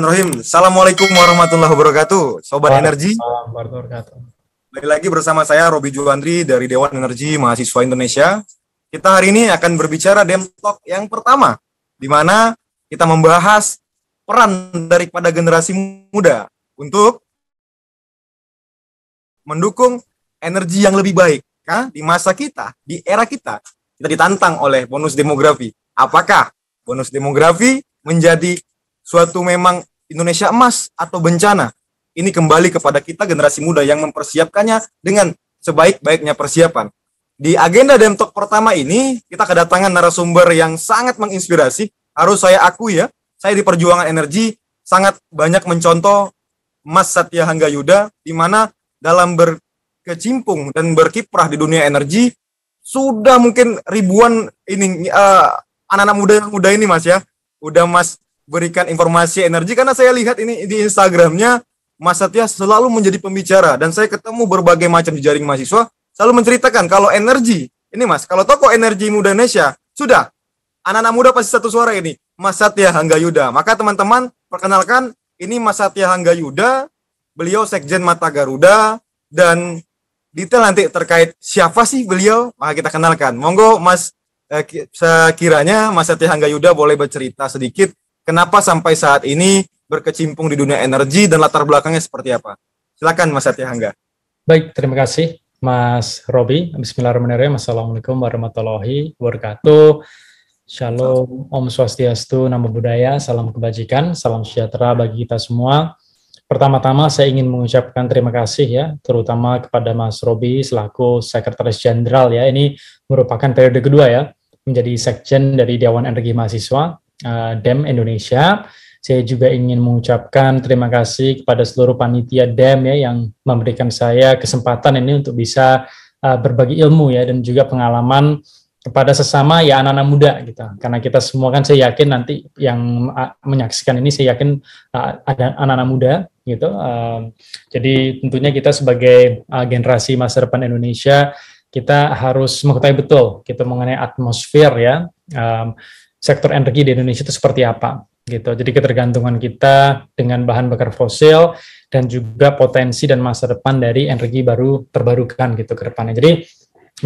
Bismillahirrahmanirrahim. Assalamualaikum warahmatullahi wabarakatuh, sobat energi. Kembali lagi bersama saya Robi Juandri dari Dewan Energi Mahasiswa Indonesia. Kita hari ini akan berbicara dem talk yang pertama, di mana kita membahas peran daripada generasi muda untuk mendukung energi yang lebih baik Hah? di masa kita, di era kita. Kita ditantang oleh bonus demografi. Apakah bonus demografi menjadi suatu memang Indonesia emas atau bencana. Ini kembali kepada kita generasi muda yang mempersiapkannya dengan sebaik-baiknya persiapan. Di agenda Demtok pertama ini, kita kedatangan narasumber yang sangat menginspirasi. Harus saya akui ya, saya di perjuangan energi sangat banyak mencontoh Mas Satya Hangga Yuda, di mana dalam berkecimpung dan berkiprah di dunia energi, sudah mungkin ribuan ini eh, anak-anak uh, anak -anak muda muda ini mas ya udah mas berikan informasi energi karena saya lihat ini di Instagramnya Mas Satya selalu menjadi pembicara dan saya ketemu berbagai macam di jaring mahasiswa selalu menceritakan kalau energi ini Mas kalau toko energi muda Indonesia sudah anak-anak muda pasti satu suara ini Mas Satya Hangga Yuda maka teman-teman perkenalkan ini Mas Satya Hangga Yuda beliau sekjen Mata Garuda dan detail nanti terkait siapa sih beliau maka kita kenalkan monggo Mas eh, sekiranya Mas Satya Hangga Yuda boleh bercerita sedikit kenapa sampai saat ini berkecimpung di dunia energi dan latar belakangnya seperti apa? Silakan Mas Satya Hangga. Baik, terima kasih Mas Robi. Bismillahirrahmanirrahim. Assalamualaikum warahmatullahi wabarakatuh. Shalom, Om Swastiastu, Namo Buddhaya, Salam Kebajikan, Salam Sejahtera bagi kita semua. Pertama-tama saya ingin mengucapkan terima kasih ya, terutama kepada Mas Robi selaku Sekretaris Jenderal ya. Ini merupakan periode kedua ya, menjadi Sekjen dari Dewan Energi Mahasiswa uh, DEM Indonesia. Saya juga ingin mengucapkan terima kasih kepada seluruh panitia DEM ya yang memberikan saya kesempatan ini untuk bisa uh, berbagi ilmu ya dan juga pengalaman kepada sesama ya anak-anak muda gitu karena kita semua kan saya yakin nanti yang eh, menyaksikan ini saya yakin ada anak-anak muda gitu jadi tentunya kita sebagai generasi masa depan Indonesia kita harus mengetahui betul gitu mengenai atmosfer ya sektor energi di Indonesia itu seperti apa gitu. Jadi ketergantungan kita dengan bahan bakar fosil dan juga potensi dan masa depan dari energi baru terbarukan gitu ke depannya. Jadi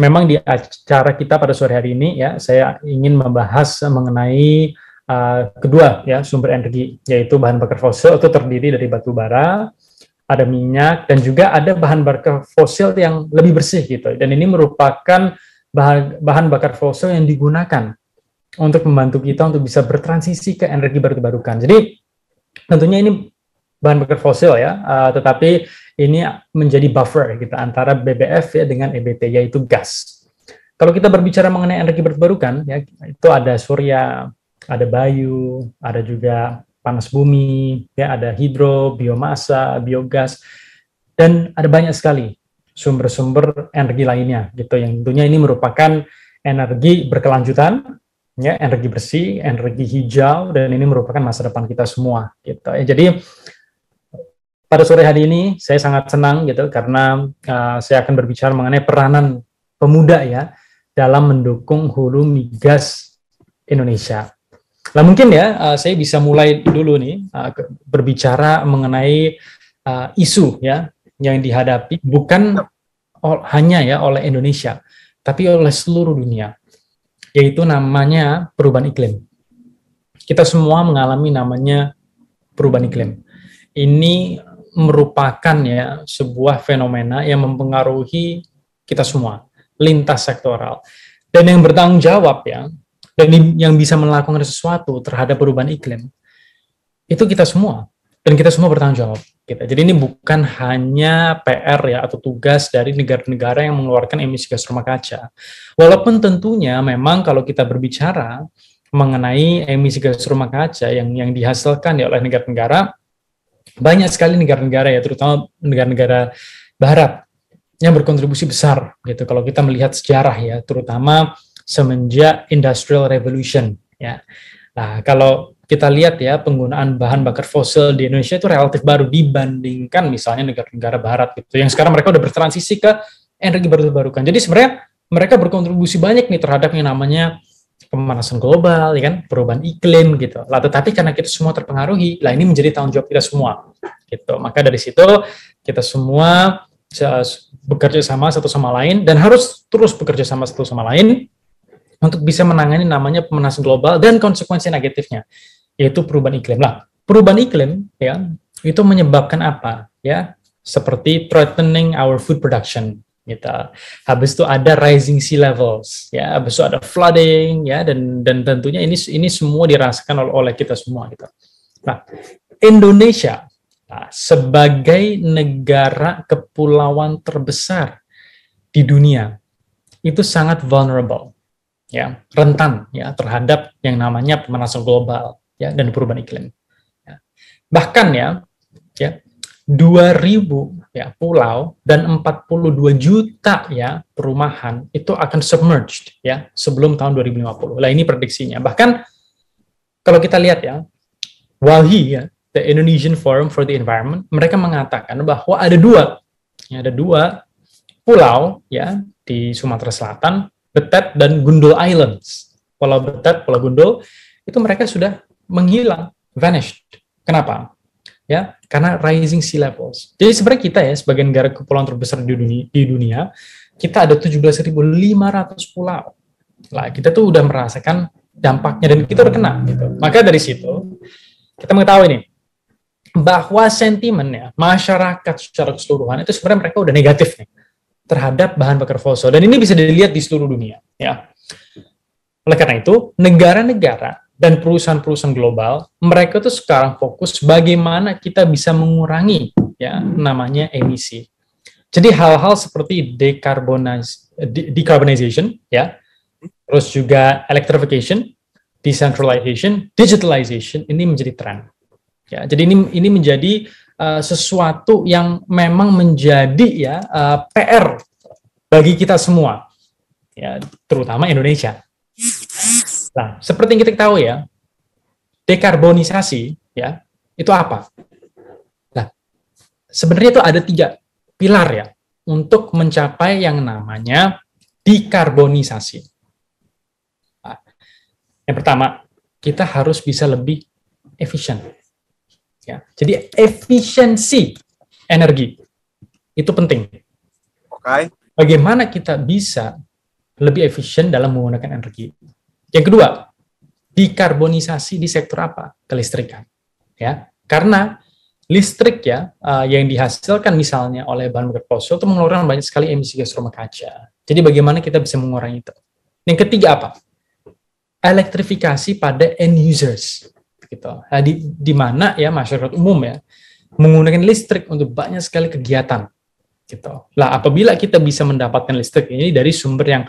memang di acara kita pada sore hari ini ya saya ingin membahas mengenai uh, kedua ya sumber energi yaitu bahan bakar fosil itu terdiri dari batu bara, ada minyak dan juga ada bahan bakar fosil yang lebih bersih gitu. Dan ini merupakan bahan, bahan bakar fosil yang digunakan untuk membantu kita untuk bisa bertransisi ke energi baru terbarukan. Jadi tentunya ini bahan bakar fosil ya, uh, tetapi ini menjadi buffer kita antara BBF ya dengan EBT yaitu gas. Kalau kita berbicara mengenai energi terbarukan ya itu ada surya, ada bayu, ada juga panas bumi, ya ada hidro, biomasa, biogas dan ada banyak sekali sumber-sumber energi lainnya gitu yang tentunya ini merupakan energi berkelanjutan ya energi bersih, energi hijau dan ini merupakan masa depan kita semua gitu. Ya, jadi pada sore hari ini saya sangat senang gitu karena uh, saya akan berbicara mengenai peranan pemuda ya dalam mendukung hulu migas Indonesia. Nah mungkin ya uh, saya bisa mulai dulu nih uh, berbicara mengenai uh, isu ya yang dihadapi bukan hanya ya oleh Indonesia tapi oleh seluruh dunia yaitu namanya perubahan iklim. Kita semua mengalami namanya perubahan iklim. Ini merupakan ya sebuah fenomena yang mempengaruhi kita semua lintas sektoral dan yang bertanggung jawab ya dan yang bisa melakukan sesuatu terhadap perubahan iklim itu kita semua dan kita semua bertanggung jawab. kita gitu. Jadi ini bukan hanya PR ya atau tugas dari negara-negara yang mengeluarkan emisi gas rumah kaca. Walaupun tentunya memang kalau kita berbicara mengenai emisi gas rumah kaca yang yang dihasilkan ya oleh negara-negara banyak sekali negara-negara ya terutama negara-negara barat yang berkontribusi besar gitu kalau kita melihat sejarah ya terutama semenjak industrial revolution ya. Nah, kalau kita lihat ya penggunaan bahan bakar fosil di Indonesia itu relatif baru dibandingkan misalnya negara-negara barat gitu yang sekarang mereka udah bertransisi ke energi baru terbarukan. Jadi sebenarnya mereka berkontribusi banyak nih terhadap yang namanya pemanasan global ya kan, perubahan iklim gitu. Lah tetapi karena kita semua terpengaruhi, lah ini menjadi tanggung jawab kita semua gitu. Maka dari situ kita semua bekerja sama satu sama lain dan harus terus bekerja sama satu sama lain untuk bisa menangani namanya pemanasan global dan konsekuensi negatifnya yaitu perubahan iklim. Lah, perubahan iklim ya itu menyebabkan apa? Ya, seperti threatening our food production gitu. Habis itu ada rising sea levels, ya, habis itu ada flooding, ya, dan dan tentunya ini ini semua dirasakan oleh, oleh kita semua gitu. Nah, Indonesia nah, sebagai negara kepulauan terbesar di dunia itu sangat vulnerable, ya, rentan ya terhadap yang namanya pemanasan global ya dan perubahan iklim. Ya. Bahkan ya, ya 2000 ya pulau dan 42 juta ya perumahan itu akan submerged ya sebelum tahun 2050. Lah ini prediksinya. Bahkan kalau kita lihat ya WALHI ya the Indonesian Forum for the Environment mereka mengatakan bahwa ada dua ya, ada dua pulau ya di Sumatera Selatan Betet dan Gundul Islands. Pulau Betet, Pulau Gundul itu mereka sudah menghilang, vanished. Kenapa? Ya, karena rising sea levels. Jadi sebenarnya kita ya sebagai negara kepulauan terbesar di dunia, di dunia kita ada 17.500 pulau. Lah, kita tuh udah merasakan dampaknya dan kita terkena gitu. Maka dari situ kita mengetahui nih bahwa sentimennya masyarakat secara keseluruhan itu sebenarnya mereka udah negatif nih terhadap bahan bakar fosil dan ini bisa dilihat di seluruh dunia ya. Oleh karena itu, negara-negara dan perusahaan-perusahaan global, mereka tuh sekarang fokus bagaimana kita bisa mengurangi ya namanya emisi. Jadi hal-hal seperti decarbonization ya, terus juga electrification, decentralization, digitalization ini menjadi tren. Ya, jadi ini ini menjadi uh, sesuatu yang memang menjadi ya uh, eh, PR bagi kita semua. Ya, terutama Indonesia Nah, seperti yang kita tahu ya, dekarbonisasi ya itu apa? Nah, sebenarnya itu ada tiga pilar ya untuk mencapai yang namanya dekarbonisasi Nah, yang pertama, kita harus bisa lebih efisien. Ya, jadi efisiensi energi itu penting. Oke. Okay. Bagaimana kita bisa lebih efisien dalam menggunakan energi? Yang kedua, dikarbonisasi di sektor apa? Kelistrikan. Ya, karena listrik ya uh, yang dihasilkan misalnya oleh bahan bakar fosil itu mengeluarkan banyak sekali emisi gas rumah kaca. Jadi bagaimana kita bisa mengurangi itu? Yang ketiga apa? Elektrifikasi pada end users gitu. Nah, di, di mana ya masyarakat umum ya menggunakan listrik untuk banyak sekali kegiatan gitu. Lah apabila kita bisa mendapatkan listrik ini dari sumber yang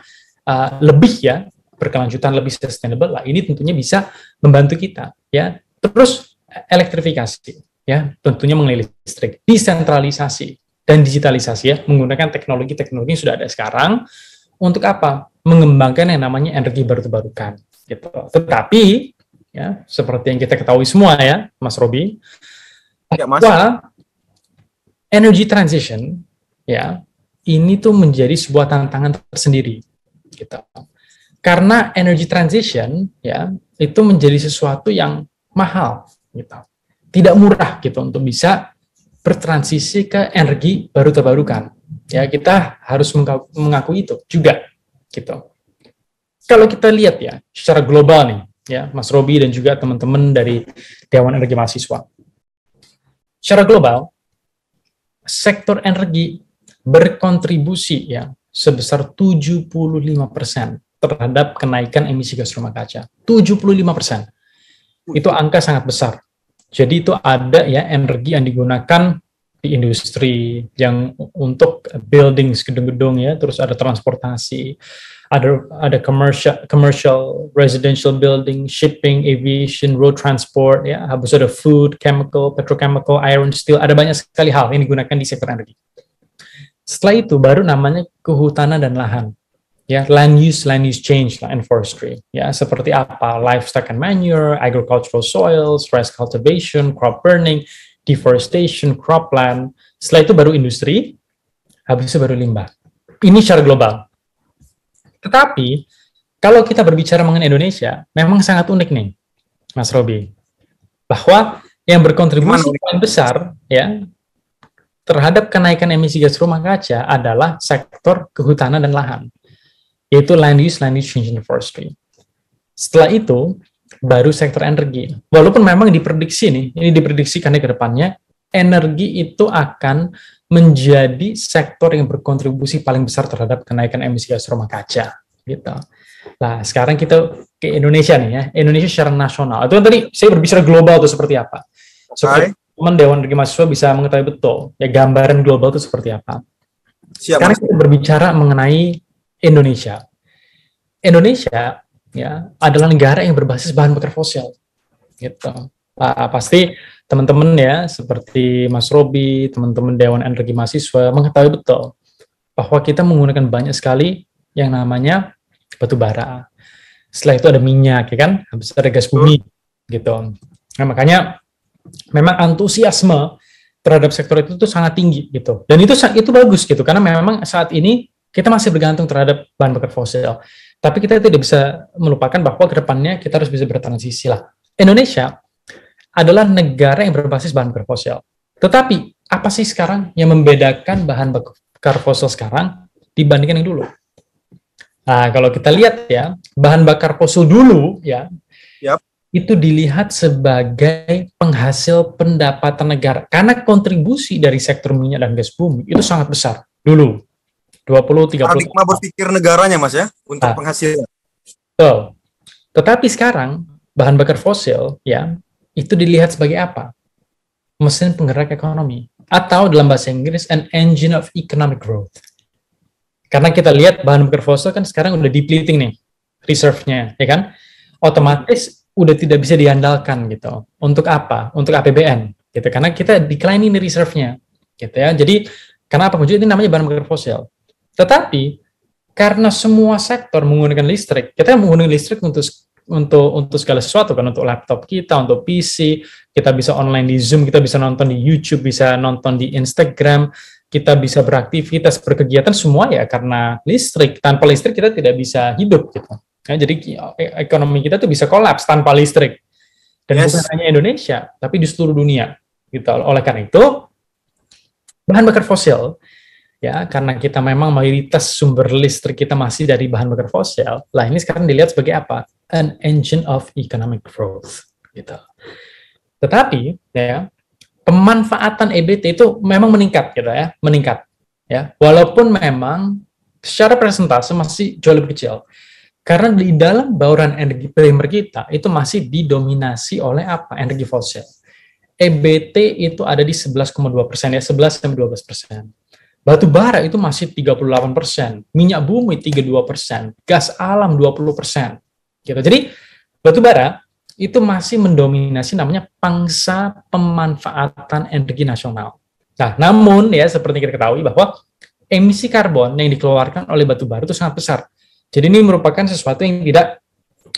uh, lebih ya berkelanjutan lebih sustainable lah ini tentunya bisa membantu kita ya terus elektrifikasi ya tentunya mengenai listrik desentralisasi dan digitalisasi ya menggunakan teknologi-teknologi yang sudah ada sekarang untuk apa mengembangkan yang namanya energi baru terbarukan gitu tetapi ya seperti yang kita ketahui semua ya Mas Robi ya, Mas. energy transition ya ini tuh menjadi sebuah tantangan tersendiri gitu karena energy transition ya itu menjadi sesuatu yang mahal gitu. Tidak murah gitu untuk bisa bertransisi ke energi baru terbarukan. Ya, kita harus mengaku itu juga gitu. Kalau kita lihat ya secara global nih ya Mas Robi dan juga teman-teman dari Dewan Energi Mahasiswa. Secara global sektor energi berkontribusi ya sebesar 75% terhadap kenaikan emisi gas rumah kaca. 75 persen. Itu angka sangat besar. Jadi itu ada ya energi yang digunakan di industri yang untuk buildings gedung-gedung ya, terus ada transportasi, ada ada commercial commercial residential building, shipping, aviation, road transport ya, habis ada food, chemical, petrochemical, iron, steel, ada banyak sekali hal yang digunakan di sektor energi. Setelah itu baru namanya kehutanan dan lahan ya land use land use change lah and forestry ya seperti apa livestock and manure agricultural soils rice cultivation crop burning deforestation cropland setelah itu baru industri habis itu baru limbah ini secara global tetapi kalau kita berbicara mengenai Indonesia memang sangat unik nih Mas Robi bahwa yang berkontribusi paling besar ya terhadap kenaikan emisi gas rumah kaca adalah sektor kehutanan dan lahan yaitu land use, land use change and forestry. Setelah itu, baru sektor energi. Walaupun memang diprediksi nih, ini diprediksikan ke depannya, energi itu akan menjadi sektor yang berkontribusi paling besar terhadap kenaikan emisi gas rumah kaca gitu. Nah, sekarang kita ke Indonesia nih ya. Indonesia secara nasional. Itu kan tadi saya berbicara global itu seperti apa. Supaya teman Dewan Energi Mahasiswa bisa mengetahui betul ya gambaran global itu seperti apa. Siap. Sekarang kita berbicara mengenai Indonesia. Indonesia ya adalah negara yang berbasis bahan bakar fosil. Gitu. Uh, pasti teman-teman ya seperti Mas Robi, teman-teman Dewan Energi Mahasiswa mengetahui betul bahwa kita menggunakan banyak sekali yang namanya batu bara. Setelah itu ada minyak, ya kan? Habis ada gas bumi, gitu. Nah, makanya memang antusiasme terhadap sektor itu tuh sangat tinggi gitu. Dan itu itu bagus gitu karena memang saat ini kita masih bergantung terhadap bahan bakar fosil. Tapi kita tidak bisa melupakan bahwa ke depannya kita harus bisa bertransisi lah. Indonesia adalah negara yang berbasis bahan bakar fosil. Tetapi apa sih sekarang yang membedakan bahan bakar fosil sekarang dibandingkan yang dulu? Nah, kalau kita lihat ya, bahan bakar fosil dulu ya, yep. itu dilihat sebagai penghasil pendapatan negara. Karena kontribusi dari sektor minyak dan gas bumi itu sangat besar dulu. 20 30 paradigma berpikir negaranya Mas ya untuk nah, penghasilan. Betul. Tetapi sekarang bahan bakar fosil ya itu dilihat sebagai apa? Mesin penggerak ekonomi atau dalam bahasa Inggris an engine of economic growth. Karena kita lihat bahan bakar fosil kan sekarang udah depleting nih reserve-nya, ya kan? Otomatis udah tidak bisa diandalkan gitu. Untuk apa? Untuk APBN gitu. Karena kita declining reserve-nya gitu ya. Jadi karena apa? Jadi ini namanya bahan bakar fosil. Tetapi karena semua sektor menggunakan listrik, kita menggunakan listrik untuk untuk untuk segala sesuatu kan untuk laptop kita, untuk PC, kita bisa online di Zoom, kita bisa nonton di YouTube, bisa nonton di Instagram, kita bisa beraktivitas, berkegiatan semua ya karena listrik. Tanpa listrik kita tidak bisa hidup gitu. Ya, jadi e, ekonomi kita tuh bisa kolaps tanpa listrik. Dan yes. bukan hanya Indonesia, tapi di seluruh dunia. Gitu. Oleh karena itu, bahan bakar fosil ya karena kita memang mayoritas sumber listrik kita masih dari bahan bakar fosil lah ini sekarang dilihat sebagai apa an engine of economic growth gitu tetapi ya pemanfaatan EBT itu memang meningkat gitu ya meningkat ya walaupun memang secara presentase masih jauh lebih kecil karena di dalam bauran energi primer kita itu masih didominasi oleh apa energi fosil EBT itu ada di 11,2 persen ya 11 sampai 12 persen Batu bara itu masih 38 persen, minyak bumi 32 persen, gas alam 20 persen. Gitu. Jadi batu bara itu masih mendominasi namanya pangsa pemanfaatan energi nasional. Nah, namun ya seperti kita ketahui bahwa emisi karbon yang dikeluarkan oleh batu bara itu sangat besar. Jadi ini merupakan sesuatu yang tidak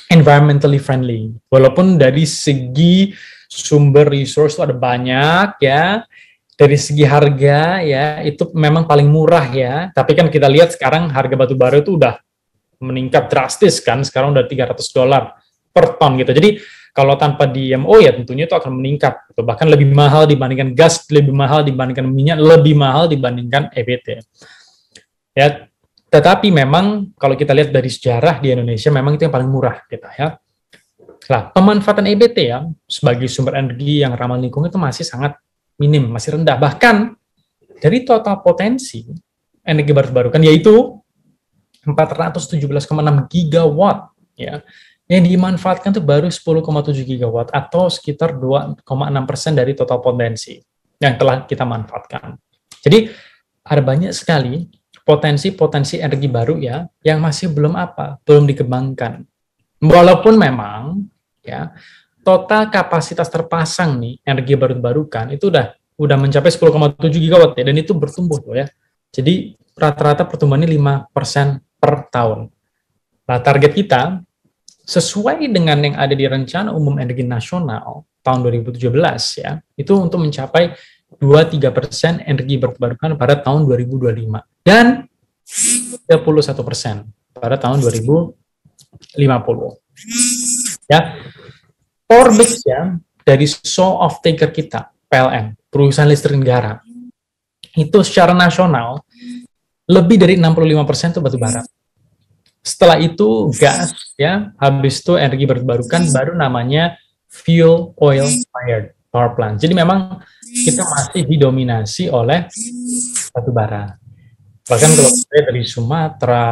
environmentally friendly. Walaupun dari segi sumber resource itu ada banyak ya, dari segi harga ya itu memang paling murah ya. Tapi kan kita lihat sekarang harga batu bara itu udah meningkat drastis kan. Sekarang udah 300 dolar per ton gitu. Jadi kalau tanpa DMO ya tentunya itu akan meningkat gitu. Bahkan lebih mahal dibandingkan gas, lebih mahal dibandingkan minyak, lebih mahal dibandingkan EBT. Ya, tetapi memang kalau kita lihat dari sejarah di Indonesia memang itu yang paling murah kita gitu, ya. Nah, pemanfaatan EBT ya sebagai sumber energi yang ramah lingkungan itu masih sangat minim, masih rendah. Bahkan dari total potensi energi baru terbarukan yaitu 417,6 gigawatt ya yang dimanfaatkan itu baru 10,7 gigawatt atau sekitar 2,6 persen dari total potensi yang telah kita manfaatkan. Jadi ada banyak sekali potensi-potensi energi baru ya yang masih belum apa belum dikembangkan. Walaupun memang ya total kapasitas terpasang nih energi baru terbarukan itu udah udah mencapai 10,7 gigawatt ya dan itu bertumbuh loh ya. Jadi rata-rata pertumbuhannya 5% per tahun. Nah, target kita sesuai dengan yang ada di rencana umum energi nasional tahun 2017 ya, itu untuk mencapai 2-3% energi terbarukan pada tahun 2025 dan 31% pada tahun 2050. Ya ya dari show of taker kita, PLN, perusahaan listrik negara, itu secara nasional lebih dari 65% itu batu bara. Setelah itu gas ya, habis itu energi berbarukan baru namanya fuel oil fired power plant. Jadi memang kita masih didominasi oleh batu bara. Bahkan kalau saya dari Sumatera,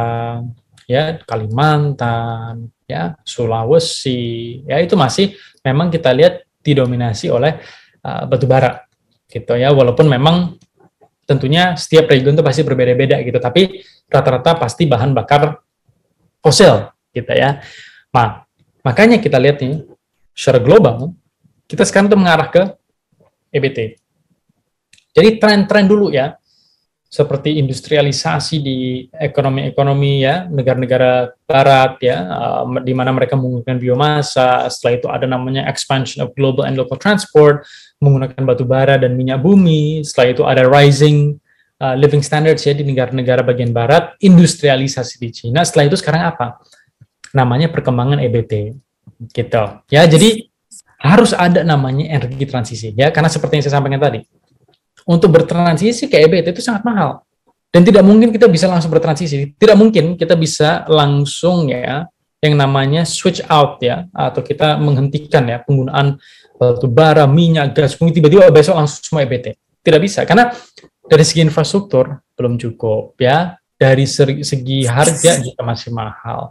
ya Kalimantan, ya Sulawesi, ya itu masih memang kita lihat didominasi oleh uh, batu gitu ya walaupun memang tentunya setiap region itu pasti berbeda-beda gitu tapi rata-rata pasti bahan bakar fosil gitu ya nah makanya kita lihat nih secara global kita sekarang tuh mengarah ke EBT jadi tren-tren dulu ya seperti industrialisasi di ekonomi-ekonomi ya negara-negara barat ya uh, di mana mereka menggunakan biomasa setelah itu ada namanya expansion of global and local transport menggunakan batu bara dan minyak bumi setelah itu ada rising uh, living standards ya di negara-negara bagian barat industrialisasi di Cina setelah itu sekarang apa namanya perkembangan EBT gitu ya jadi harus ada namanya energi transisi ya karena seperti yang saya sampaikan tadi untuk bertransisi ke EBT itu sangat mahal dan tidak mungkin kita bisa langsung bertransisi. Tidak mungkin kita bisa langsung ya yang namanya switch out ya atau kita menghentikan ya penggunaan batu bara, minyak, gas bumi tiba-tiba besok langsung semua EBT. Tidak bisa karena dari segi infrastruktur belum cukup ya. Dari segi harga juga masih mahal.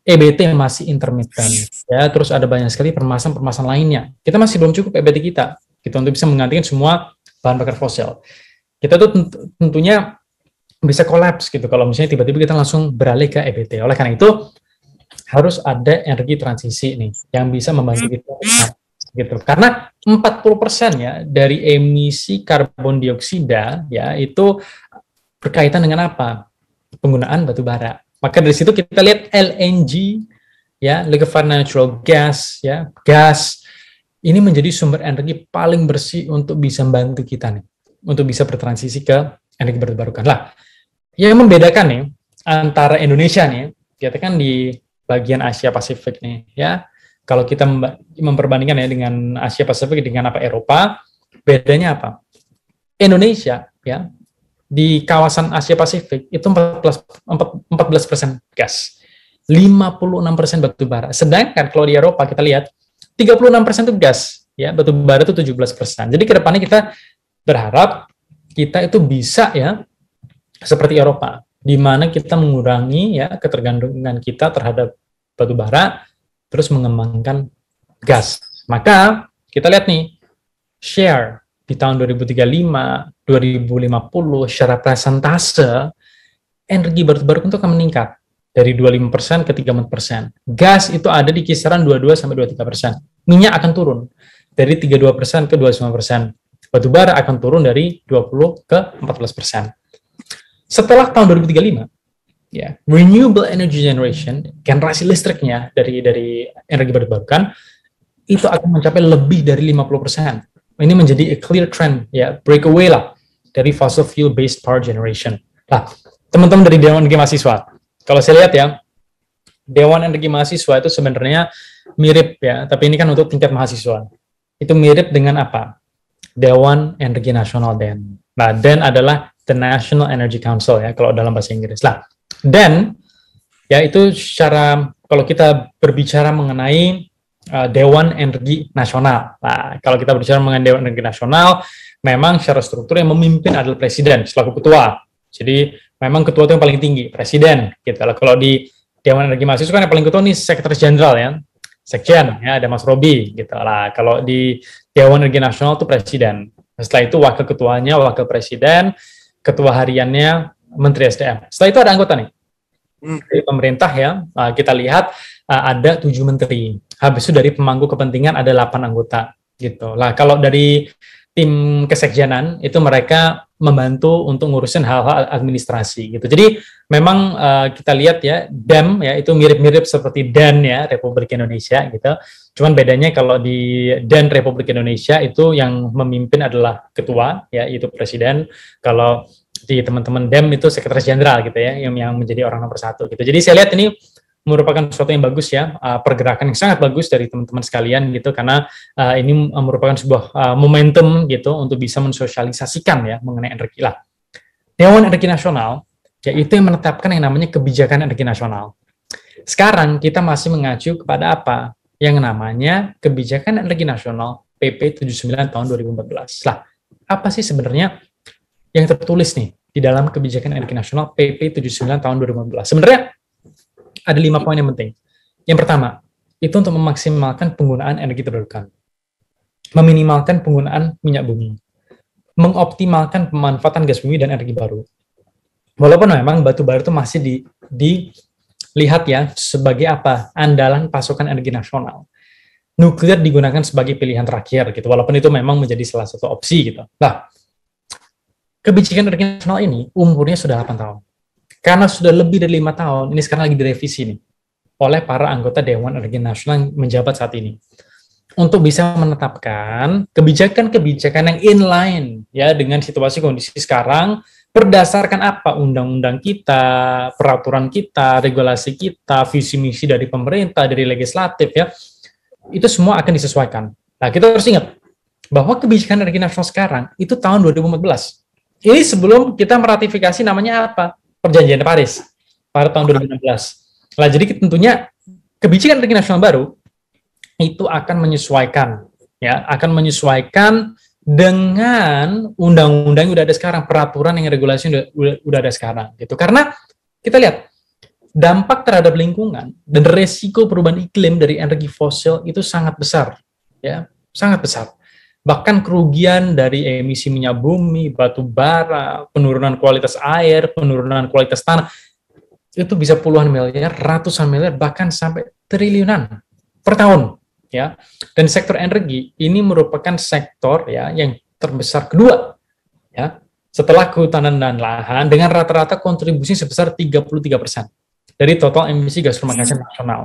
EBT masih intermittent ya. Terus ada banyak sekali permasalahan-permasalahan lainnya. Kita masih belum cukup EBT kita. Kita untuk bisa menggantikan semua bahan bakar fosil. Kita tuh tentunya bisa kolaps gitu kalau misalnya tiba-tiba kita langsung beralih ke EBT. Oleh karena itu harus ada energi transisi nih yang bisa membantu hmm. kita gitu. Karena 40% ya dari emisi karbon dioksida ya itu berkaitan dengan apa? Penggunaan batu bara. Maka dari situ kita lihat LNG ya, liquefied natural gas ya, gas ini menjadi sumber energi paling bersih untuk bisa membantu kita nih, untuk bisa bertransisi ke energi terbarukan. Lah, yang membedakan nih antara Indonesia nih, kita kan di bagian Asia Pasifik nih, ya. Kalau kita memperbandingkan ya dengan Asia Pasifik dengan apa Eropa, bedanya apa? Indonesia ya di kawasan Asia Pasifik itu 14 belas persen gas, 56 persen batu bara. Sedangkan kalau di Eropa kita lihat 36% itu gas, ya batu bara itu 17%. Jadi kedepannya kita berharap kita itu bisa ya seperti Eropa, di mana kita mengurangi ya ketergantungan kita terhadap batu bara, terus mengembangkan gas. Maka kita lihat nih share di tahun 2035, 2050 secara presentase energi baru-baru itu akan meningkat dari 25% ke persen Gas itu ada di kisaran 22 sampai 23%. Minyak akan turun dari 32% ke 29%. Batu bara akan turun dari 20 ke 14%. Setelah tahun 2035, ya, renewable energy generation, generasi listriknya dari dari energi terbarukan itu akan mencapai lebih dari 50%. Ini menjadi a clear trend ya, breakaway lah dari fossil fuel based power generation. Nah, teman-teman dari Dewan Mahasiswa, kalau saya lihat ya, Dewan Energi Mahasiswa itu sebenarnya mirip ya, tapi ini kan untuk tingkat mahasiswa. Itu mirip dengan apa? Dewan Energi Nasional DEN. Nah, DEN adalah The National Energy Council ya, kalau dalam bahasa Inggris. Lah, DEN ya itu secara kalau kita berbicara mengenai uh, Dewan Energi Nasional. Nah, kalau kita berbicara mengenai Dewan Energi Nasional, memang secara struktur yang memimpin adalah presiden selaku ketua. Jadi memang ketua itu yang paling tinggi, presiden gitu. Kalau di Dewan Energi Mahasiswa kan yang paling ketua nih sekretaris jenderal ya, sekjen ya ada Mas Robi gitu lah. Kalau di Dewan Energi Nasional itu presiden. Nah, setelah itu wakil ketuanya wakil presiden, ketua hariannya Menteri SDM. Setelah itu ada anggota nih hmm. dari pemerintah ya nah, kita lihat eh, ada tujuh menteri. Habis itu dari pemangku kepentingan ada delapan anggota gitu. Lah kalau dari tim kesekjenan itu mereka membantu untuk ngurusin hal-hal administrasi gitu. Jadi memang uh, kita lihat ya DEM ya itu mirip-mirip seperti dan ya Republik Indonesia gitu. Cuman bedanya kalau di dan Republik Indonesia itu yang memimpin adalah ketua ya itu presiden. Kalau di teman-teman DEM itu sekretaris jenderal gitu ya yang yang menjadi orang nomor satu gitu. Jadi saya lihat ini merupakan sesuatu yang bagus ya, uh, pergerakan yang sangat bagus dari teman-teman sekalian gitu karena uh, ini uh, merupakan sebuah momentum gitu untuk bisa mensosialisasikan ya mengenai energi lah. Dewan Energi Nasional yaitu yang menetapkan yang namanya kebijakan energi nasional. Sekarang kita masih mengacu kepada apa? Yang namanya kebijakan energi nasional PP 79 tahun 2014. Lah, apa sih sebenarnya yang tertulis nih di dalam kebijakan energi nasional PP 79 tahun 2015. Sebenarnya ada lima poin yang penting. Yang pertama, itu untuk memaksimalkan penggunaan energi terbarukan, meminimalkan penggunaan minyak bumi, mengoptimalkan pemanfaatan gas bumi dan energi baru. Walaupun memang batu bara itu masih di, dilihat ya sebagai apa andalan pasokan energi nasional. Nuklir digunakan sebagai pilihan terakhir gitu, walaupun itu memang menjadi salah satu opsi gitu. Nah, kebijakan energi nasional ini umurnya sudah 8 tahun. Karena sudah lebih dari lima tahun, ini sekarang lagi direvisi nih oleh para anggota Dewan Energi Nasional yang menjabat saat ini untuk bisa menetapkan kebijakan-kebijakan yang inline ya dengan situasi kondisi sekarang berdasarkan apa undang-undang kita, peraturan kita, regulasi kita, visi misi dari pemerintah, dari legislatif ya. Itu semua akan disesuaikan. Nah, kita harus ingat bahwa kebijakan energi nasional sekarang itu tahun 2014. Ini sebelum kita meratifikasi namanya apa? perjanjian Paris pada tahun 2016. Nah, jadi tentunya kebijakan energi nasional baru itu akan menyesuaikan ya, akan menyesuaikan dengan undang-undang yang udah ada sekarang, peraturan yang regulasi udah, udah, ada sekarang gitu. Karena kita lihat dampak terhadap lingkungan dan resiko perubahan iklim dari energi fosil itu sangat besar ya, sangat besar bahkan kerugian dari emisi minyak bumi, batu bara, penurunan kualitas air, penurunan kualitas tanah, itu bisa puluhan miliar, ratusan miliar, bahkan sampai triliunan per tahun. ya. Dan sektor energi ini merupakan sektor ya yang terbesar kedua ya setelah kehutanan dan lahan dengan rata-rata kontribusi sebesar 33% persen dari total emisi gas rumah hmm. kaca nasional.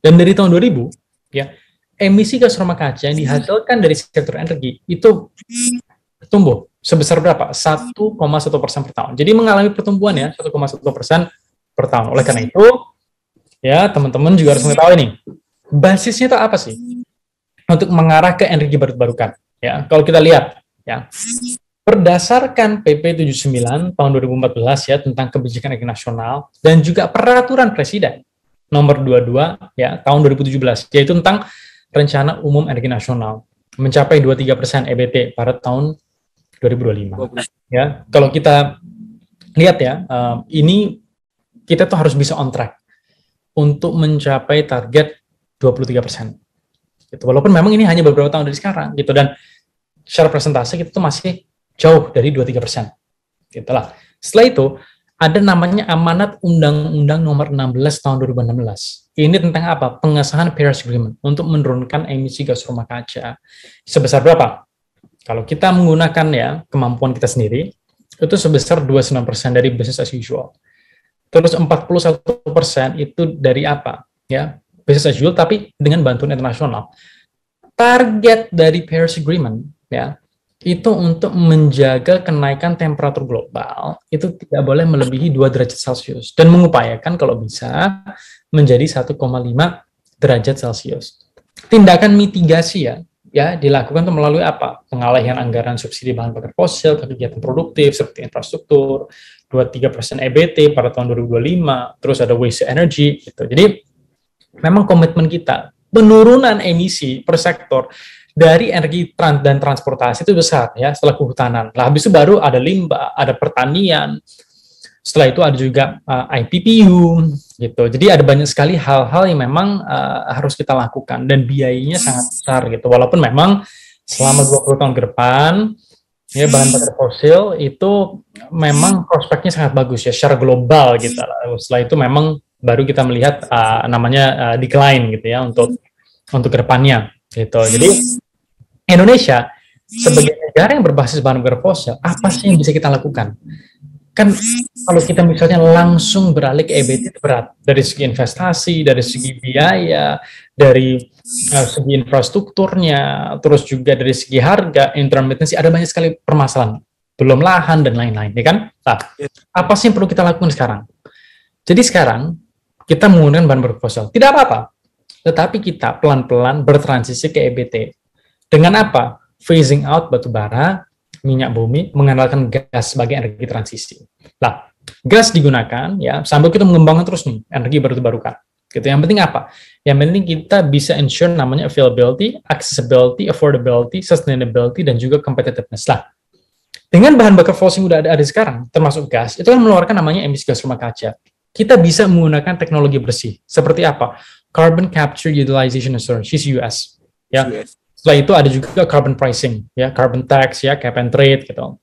Dan dari tahun 2000 ya emisi gas rumah kaca yang dihasilkan dari sektor energi itu tumbuh sebesar berapa? 1,1 persen per tahun. Jadi mengalami pertumbuhan ya 1,1 persen per tahun. Oleh karena itu, ya teman-teman juga harus mengetahui nih, basisnya itu apa sih? Untuk mengarah ke energi baru terbarukan. Ya, kalau kita lihat, ya berdasarkan PP 79 tahun 2014 ya tentang kebijakan energi nasional dan juga peraturan presiden nomor 22 ya tahun 2017 yaitu tentang Rencana Umum Energi Nasional mencapai 23% persen EBT pada tahun 2025. Ya, kalau kita lihat ya, eh, ini kita tuh harus bisa on track untuk mencapai target 23%. persen. Gitu. Walaupun memang ini hanya beberapa tahun dari sekarang gitu dan secara presentasi kita tuh masih jauh dari 23%. Gitu lah. Setelah itu ada namanya amanat Undang-Undang Nomor 16 Tahun 2016. Ini tentang apa? Pengesahan Paris Agreement untuk menurunkan emisi gas rumah kaca sebesar berapa? Kalau kita menggunakan ya kemampuan kita sendiri, itu sebesar 29% dari business as usual. Terus 41% itu dari apa? Ya, business as usual tapi dengan bantuan internasional. Target dari Paris Agreement ya itu untuk menjaga kenaikan temperatur global itu tidak boleh melebihi 2 derajat Celcius dan mengupayakan kalau bisa menjadi 1,5 derajat Celcius. Tindakan mitigasi ya, ya dilakukan itu melalui apa? Pengalihan anggaran subsidi bahan bakar fosil ke kegiatan produktif seperti infrastruktur, 23% EBT pada tahun 2025, terus ada waste energy gitu. Jadi memang komitmen kita penurunan emisi per sektor dari energi trans dan transportasi itu besar ya setelah kehutanan. Lah habis itu baru ada limbah, ada pertanian. Setelah itu ada juga uh, eh, IPPU gitu. Jadi ada banyak sekali hal-hal yang memang uh, harus kita lakukan dan biayanya sangat besar gitu. Walaupun memang selama 20 tahun ke depan ya bahan bakar fosil itu memang prospeknya sangat bagus ya secara global gitu. Setelah itu memang baru kita melihat uh, namanya uh, decline gitu ya untuk untuk kedepannya gitu. Jadi Indonesia hmm. sebagai negara yang berbasis bahan bakar fosil, apa sih yang bisa kita lakukan? Kan hmm. kalau kita misalnya langsung beralih ke EBT itu berat dari segi investasi, dari segi biaya, dari uh, segi infrastrukturnya, terus juga dari segi harga, intermittency ada banyak sekali permasalahan, belum lahan dan lain-lain, ya kan? Nah, apa sih yang perlu kita lakukan sekarang? Jadi sekarang kita menggunakan bahan bakar tidak apa-apa, tetapi kita pelan-pelan bertransisi ke EBT dengan apa? Phasing out batu bara, minyak bumi, mengandalkan gas sebagai energi transisi. Nah, gas digunakan ya sambil kita mengembangkan terus nih energi baru terbarukan. Gitu. Yang penting apa? Yang penting kita bisa ensure namanya availability, accessibility, affordability, sustainability, dan juga competitiveness. Lah, dengan bahan bakar fosil yang udah ada, ada sekarang, termasuk gas, itu kan mengeluarkan namanya emisi gas rumah kaca. Kita bisa menggunakan teknologi bersih. Seperti apa? Carbon Capture Utilization and Storage, CCUS. Ya. Setelah itu ada juga carbon pricing, ya carbon tax, ya cap and trade gitu.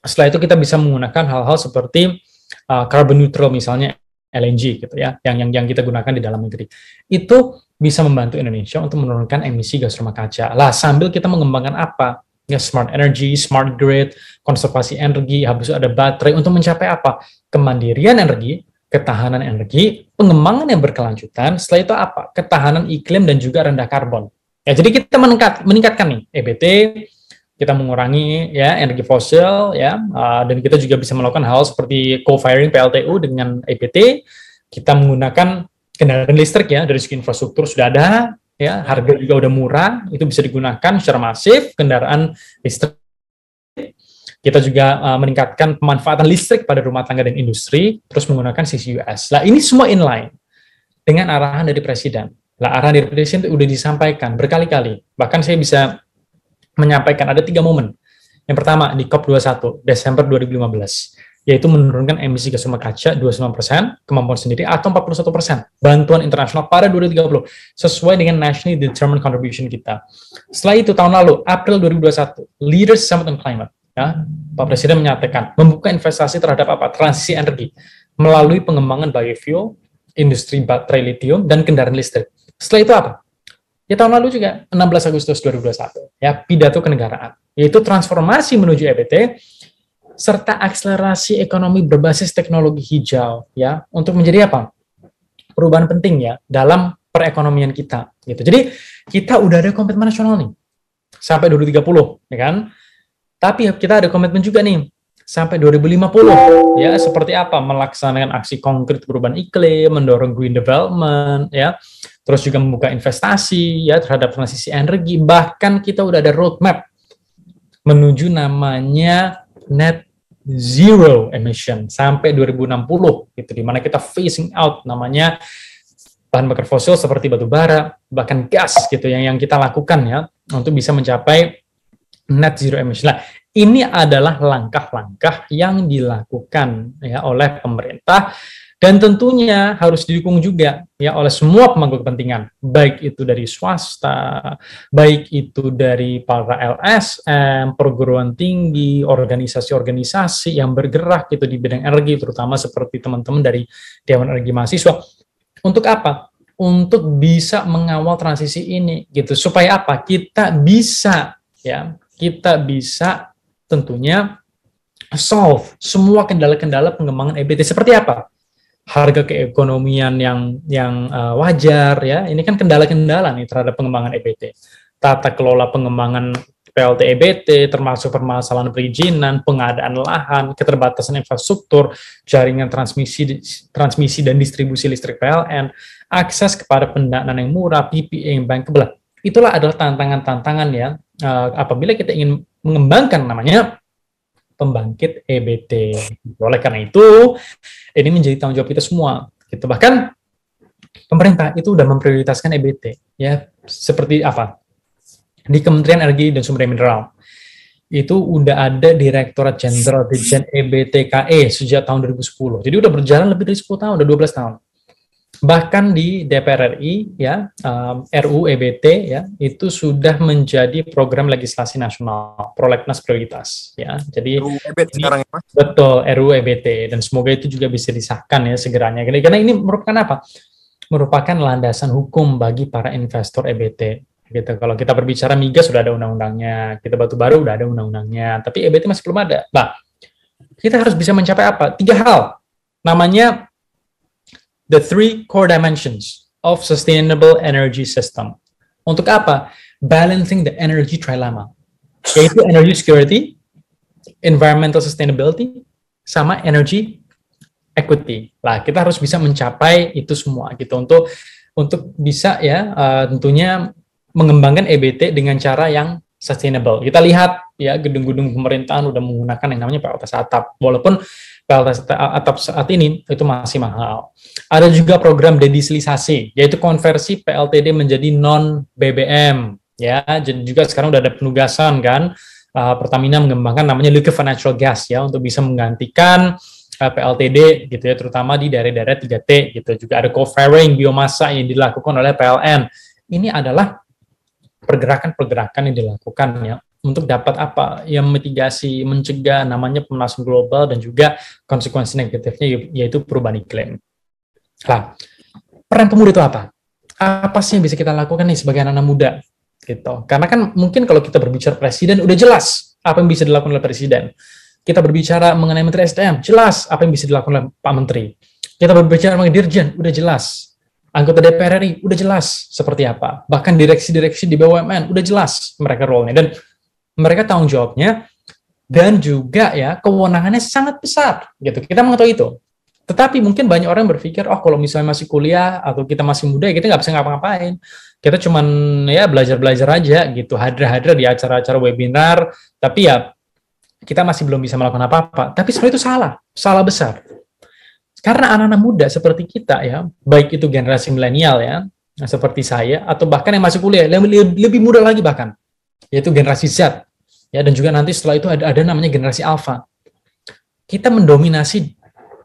Setelah itu kita bisa menggunakan hal-hal seperti uh, carbon neutral misalnya LNG gitu ya, yang yang yang kita gunakan di dalam negeri. Itu bisa membantu Indonesia untuk menurunkan emisi gas rumah kaca. Lah sambil kita mengembangkan apa? Ya smart energy, smart grid, konservasi energi, habis itu ada baterai untuk mencapai apa? Kemandirian energi, ketahanan energi, pengembangan yang berkelanjutan, setelah itu apa? Ketahanan iklim dan juga rendah karbon. Ya, jadi kita meningkat, meningkatkan nih EBT, kita mengurangi ya energi fosil ya, uh, dan kita juga bisa melakukan hal seperti co-firing PLTU dengan EBT. Kita menggunakan kendaraan listrik ya dari segi infrastruktur sudah ada, ya harga juga udah murah, itu bisa digunakan secara masif kendaraan listrik. Kita juga uh, meningkatkan pemanfaatan listrik pada rumah tangga dan industri, terus menggunakan CCUS. Nah, ini semua inline dengan arahan dari presiden lah arahan dari presiden itu udah disampaikan berkali-kali. Bahkan saya bisa menyampaikan ada tiga momen. Yang pertama di COP21 Desember 2015 yaitu menurunkan emisi gas rumah kaca 29%, kemampuan sendiri atau 41%, bantuan internasional pada 2030 sesuai dengan nationally determined contribution kita. Setelah itu tahun lalu April 2021 Leaders Summit on Climate ya Pak Presiden menyatakan membuka investasi terhadap apa transisi energi melalui pengembangan biofuel, industri baterai lithium dan kendaraan listrik. Setelah itu apa? Ya tahun lalu juga, 16 Agustus 2021, ya pidato kenegaraan, yaitu transformasi menuju EBT serta akselerasi ekonomi berbasis teknologi hijau, ya untuk menjadi apa? Perubahan penting ya dalam perekonomian kita, gitu. Jadi kita udah ada komitmen nasional nih sampai 2030, ya kan? Tapi kita ada komitmen juga nih sampai 2050 ya seperti apa melaksanakan aksi konkret perubahan iklim mendorong green development ya terus juga membuka investasi ya terhadap transisi energi bahkan kita udah ada roadmap menuju namanya net zero emission sampai 2060 gitu dimana kita facing out namanya bahan bakar fosil seperti batu bara bahkan gas gitu yang yang kita lakukan ya untuk bisa mencapai net zero emission. Nah, ini adalah langkah-langkah yang dilakukan ya oleh pemerintah dan tentunya harus didukung juga ya oleh semua pemangku kepentingan, baik itu dari swasta, baik itu dari para LSM, perguruan tinggi, organisasi-organisasi yang bergerak gitu di bidang energi, terutama seperti teman-teman dari Dewan Energi Mahasiswa. Untuk apa? Untuk bisa mengawal transisi ini gitu. Supaya apa? Kita bisa ya, kita bisa tentunya solve semua kendala-kendala pengembangan EBT seperti apa? harga keekonomian yang yang uh, wajar ya ini kan kendala-kendala nih terhadap pengembangan EBT tata kelola pengembangan PLT EBT termasuk permasalahan perizinan pengadaan lahan keterbatasan infrastruktur jaringan transmisi transmisi dan distribusi listrik PLN akses kepada pendanaan yang murah PPA e yang bankable itulah adalah tantangan-tantangan ya uh, apabila kita ingin mengembangkan namanya pembangkit EBT. Oleh karena itu, ini menjadi tanggung jawab kita semua. Gitu. Bahkan pemerintah itu sudah memprioritaskan EBT, ya seperti apa di Kementerian Energi dan Sumber Daya Mineral itu udah ada Direktorat Jenderal Dijen EBTKE sejak tahun 2010. Jadi udah berjalan lebih dari 10 tahun, udah 12 tahun bahkan di DPR RI ya um, RU EBT ya itu sudah menjadi program legislasi nasional prolegnas prioritas ya jadi RU EBT ini, sekarang ya betul RU EBT dan semoga itu juga bisa disahkan ya segeranya karena ini merupakan apa merupakan landasan hukum bagi para investor EBT gitu. Kalau kita berbicara migas sudah ada undang-undangnya, kita batu baru sudah ada undang-undangnya, tapi EBT masih belum ada. Nah, kita harus bisa mencapai apa? Tiga hal. Namanya the three core dimensions of sustainable energy system. Untuk apa? Balancing the energy trilemma, yaitu energy security, environmental sustainability, sama energy equity. Lah, kita harus bisa mencapai itu semua gitu untuk untuk bisa ya uh, tentunya mengembangkan EBT dengan cara yang sustainable. Kita lihat ya gedung-gedung pemerintahan udah menggunakan yang namanya prioritas atap. Walaupun PLTS atap saat ini itu masih mahal. Ada juga program dedisilisasi, yaitu konversi PLTD menjadi non BBM, ya. jadi juga sekarang sudah ada penugasan kan uh, Pertamina mengembangkan namanya liquefied natural gas ya untuk bisa menggantikan uh, eh, PLTD gitu ya, terutama di daerah-daerah 3T gitu. Juga ada co-firing biomasa yang dilakukan oleh PLN. Ini adalah pergerakan-pergerakan yang dilakukan ya untuk dapat apa yang mitigasi mencegah namanya pemanasan global dan juga konsekuensi negatifnya yaitu perubahan iklim. Nah, peran pemuda itu apa? Apa sih yang bisa kita lakukan nih sebagai anak-anak muda? Gitu. Karena kan mungkin kalau kita berbicara presiden udah jelas apa yang bisa dilakukan oleh presiden. Kita berbicara mengenai menteri SDM, jelas apa yang bisa dilakukan oleh Pak Menteri. Kita berbicara mengenai dirjen, udah jelas. Anggota DPR RI, udah jelas seperti apa. Bahkan direksi-direksi di BUMN, udah jelas mereka role-nya. Dan mereka tanggung jawabnya dan juga ya kewenangannya sangat besar gitu. Kita mengetahui itu. Tetapi mungkin banyak orang berpikir, oh kalau misalnya masih kuliah atau kita masih muda, ya kita nggak bisa ngapa-ngapain. Kita cuman ya belajar-belajar aja gitu, hadir-hadir di acara-acara webinar, tapi ya kita masih belum bisa melakukan apa-apa. Tapi sebenarnya itu salah, salah besar. Karena anak-anak muda seperti kita ya, baik itu generasi milenial ya, seperti saya, atau bahkan yang masih kuliah, lebih, lebih muda lagi bahkan, yaitu generasi Z. Ya, dan juga nanti setelah itu ada, ada namanya generasi alpha Kita mendominasi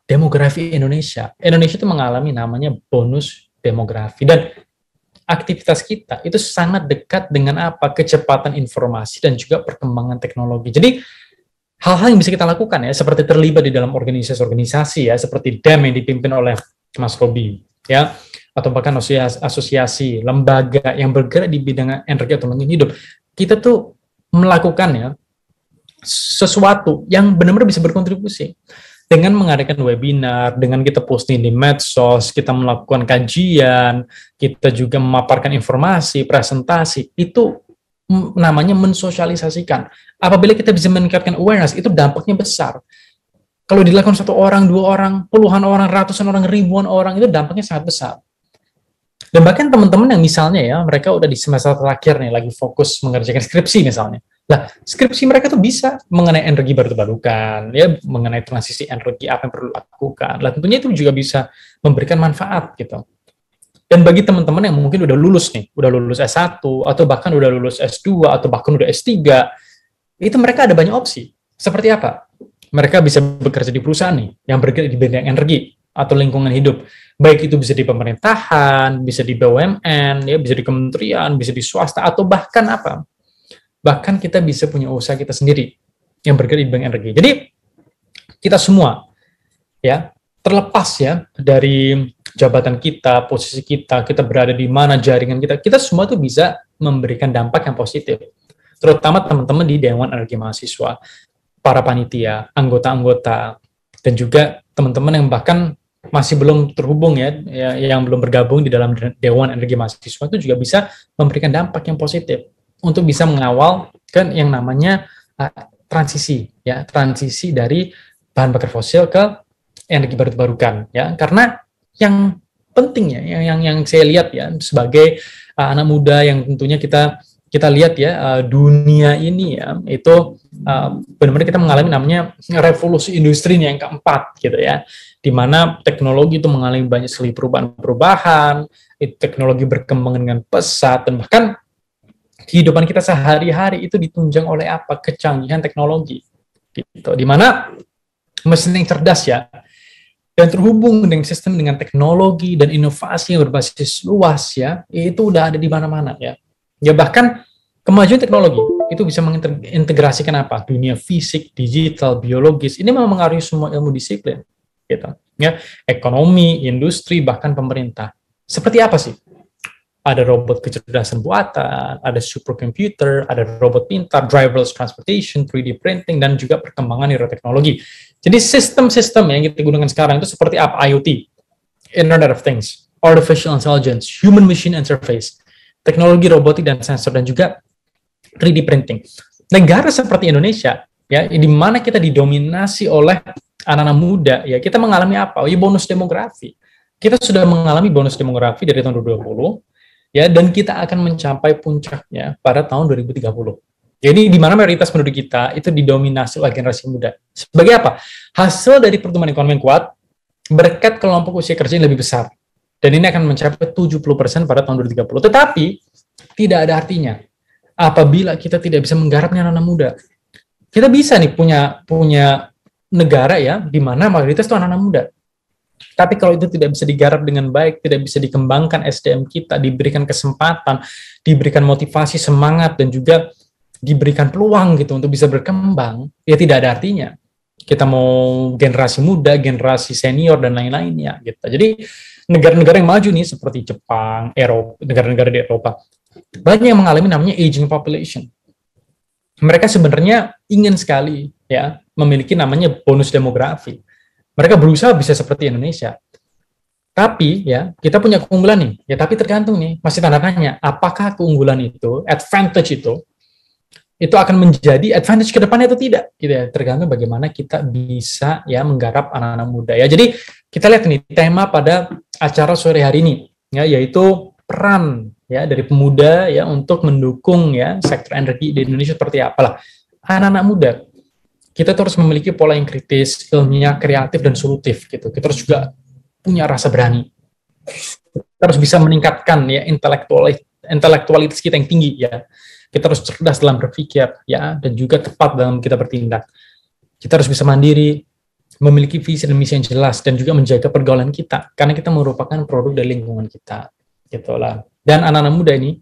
demografi Indonesia. Indonesia itu mengalami namanya bonus demografi dan aktivitas kita itu sangat dekat dengan apa kecepatan informasi dan juga perkembangan teknologi. Jadi hal-hal yang bisa kita lakukan ya seperti terlibat di dalam organisasi-organisasi ya seperti DEM yang dipimpin oleh Mas Robi ya atau bahkan asosiasi, asosiasi lembaga yang bergerak di bidang energi atau lingkungan hidup kita tuh melakukan ya sesuatu yang benar-benar bisa berkontribusi dengan mengadakan webinar, dengan kita posting di medsos, kita melakukan kajian, kita juga memaparkan informasi, presentasi, itu namanya mensosialisasikan. Apabila kita bisa meningkatkan awareness, itu dampaknya besar. Kalau dilakukan satu orang, dua orang, puluhan orang, ratusan orang, ribuan orang, itu dampaknya sangat besar. Dan bahkan teman-teman yang misalnya ya, mereka udah di semester terakhir nih, lagi fokus mengerjakan skripsi misalnya. Nah, skripsi mereka tuh bisa mengenai energi baru terbarukan, ya mengenai transisi energi apa yang perlu lakukan. Nah, tentunya itu juga bisa memberikan manfaat gitu. Dan bagi teman-teman yang mungkin udah lulus nih, udah lulus S1 atau bahkan udah lulus S2 atau bahkan udah S3, itu mereka ada banyak opsi. Seperti apa? Mereka bisa bekerja di perusahaan nih yang bergerak di bidang energi atau lingkungan hidup baik itu bisa di pemerintahan, bisa di BUMN, ya bisa di kementerian, bisa di swasta atau bahkan apa? Bahkan kita bisa punya usaha kita sendiri yang bergerak di bidang energi. Jadi kita semua ya terlepas ya dari jabatan kita, posisi kita, kita berada di mana jaringan kita, kita semua tuh bisa memberikan dampak yang positif. Terutama teman-teman di Dewan Energi Mahasiswa, para panitia, anggota-anggota, dan juga teman-teman yang bahkan masih belum terhubung ya, ya, yang belum bergabung di dalam Dewan Energi Mahasiswa itu juga bisa memberikan dampak yang positif untuk bisa mengawal kan yang namanya uh, transisi ya transisi dari bahan bakar fosil ke energi baru terbarukan ya karena yang pentingnya yang yang, yang saya lihat ya sebagai uh, anak muda yang tentunya kita kita lihat ya eh, dunia ini ya itu eh, benar-benar kita mengalami namanya revolusi industri yang keempat gitu ya di mana teknologi itu mengalami banyak sekali perubahan-perubahan teknologi berkembang dengan pesat dan bahkan kehidupan kita sehari-hari itu ditunjang oleh apa kecanggihan teknologi gitu di mana mesin yang cerdas ya dan terhubung dengan sistem dengan teknologi dan inovasi yang berbasis luas ya itu udah ada di mana-mana ya Ya bahkan kemajuan teknologi itu bisa mengintegrasikan apa? Dunia fisik, digital, biologis. Ini memang mengaruhi semua ilmu disiplin gitu. Ya, ekonomi, industri, bahkan pemerintah. Seperti apa sih? Ada robot kecerdasan buatan, ada supercomputer, ada robot pintar, driverless transportation, 3D printing, dan juga perkembangan neuroteknologi. Jadi sistem-sistem yang kita gunakan sekarang itu seperti apa? IoT, Internet of Things, Artificial Intelligence, Human Machine Interface, teknologi robotik dan sensor dan juga 3D printing. Negara seperti Indonesia ya di mana kita didominasi oleh anak-anak muda ya kita mengalami apa? Oh, ya bonus demografi. Kita sudah mengalami bonus demografi dari tahun 2020 ya dan kita akan mencapai puncaknya pada tahun 2030. Jadi di mana mayoritas penduduk kita itu didominasi oleh generasi muda. Sebagai apa? Hasil dari pertumbuhan ekonomi yang kuat berkat kelompok usia kerja yang lebih besar. Dan ini akan mencapai 70% pada tahun 2030. Tetapi, tidak ada artinya apabila kita tidak bisa menggarapnya anak anak muda. Kita bisa nih punya punya negara ya, di mana mayoritas itu anak-anak muda. Tapi kalau itu tidak bisa digarap dengan baik, tidak bisa dikembangkan SDM kita, diberikan kesempatan, diberikan motivasi, semangat, dan juga diberikan peluang gitu untuk bisa berkembang, ya tidak ada artinya. Kita mau generasi muda, generasi senior, dan lain lain ya gitu. Jadi negara-negara yang maju nih seperti Jepang, Eropa, negara-negara di Eropa banyak yang mengalami namanya aging population. Mereka sebenarnya ingin sekali ya memiliki namanya bonus demografi. Mereka berusaha bisa seperti Indonesia. Tapi ya, kita punya keunggulan nih. Ya, tapi tergantung nih, masih tanda tanya, apakah keunggulan itu, advantage itu itu akan menjadi advantage ke depannya atau tidak gitu ya tergantung bagaimana kita bisa ya menggarap anak-anak muda ya jadi kita lihat nih tema pada acara sore hari ini ya yaitu peran ya dari pemuda ya untuk mendukung ya sektor energi di Indonesia seperti apalah anak-anak muda kita terus memiliki pola yang kritis ilmiah kreatif dan solutif gitu kita terus juga punya rasa berani kita harus bisa meningkatkan ya intelektual intelektualitas kita yang tinggi ya kita harus cerdas dalam berpikir ya dan juga tepat dalam kita bertindak kita harus bisa mandiri memiliki visi dan misi yang jelas dan juga menjaga pergaulan kita karena kita merupakan produk dari lingkungan kita gitu lah dan anak-anak muda ini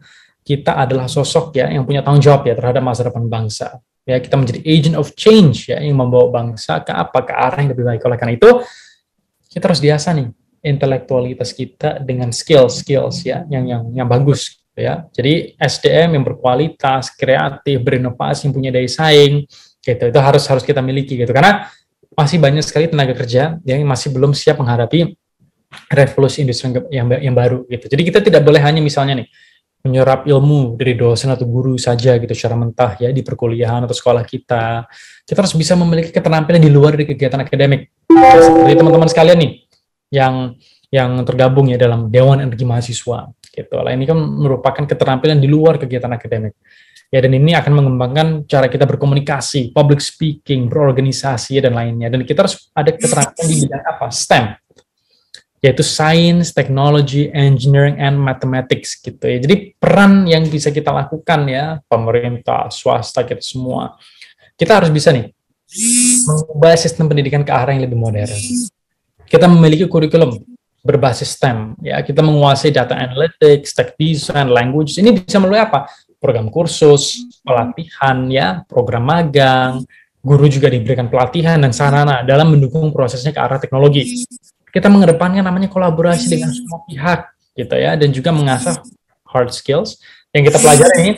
kita adalah sosok ya yang punya tanggung jawab ya terhadap masa depan bangsa ya kita menjadi agent of change ya yang membawa bangsa ke apa ke arah yang lebih baik oleh karena itu kita harus biasa nih intelektualitas kita dengan skill skills ya yang yang yang bagus gitu ya jadi SDM yang berkualitas kreatif berinovasi yang punya daya saing gitu itu harus harus kita miliki gitu karena masih banyak sekali tenaga kerja yang masih belum siap menghadapi revolusi industri yang, yang baru gitu. Jadi kita tidak boleh hanya misalnya nih menyerap ilmu dari dosen atau guru saja gitu secara mentah ya di perkuliahan atau sekolah kita. Kita harus bisa memiliki keterampilan di luar dari kegiatan akademik. Jadi teman-teman sekalian nih yang yang tergabung ya dalam Dewan Energi Mahasiswa gitu. Ini kan merupakan keterampilan di luar kegiatan akademik ya dan ini akan mengembangkan cara kita berkomunikasi, public speaking, berorganisasi dan lainnya. Dan kita harus ada keterampilan di bidang apa? STEM, yaitu science, technology, engineering, and mathematics gitu ya. Jadi peran yang bisa kita lakukan ya pemerintah, swasta kita semua, kita harus bisa nih mengubah sistem pendidikan ke arah yang lebih modern. Kita memiliki kurikulum berbasis STEM ya. Kita menguasai data analytics, tech design, language. Ini bisa melalui apa? program kursus, pelatihan ya, program magang, guru juga diberikan pelatihan dan sarana dalam mendukung prosesnya ke arah teknologi. Kita mengedepankan namanya kolaborasi dengan semua pihak gitu ya dan juga mengasah hard skills yang kita pelajari ini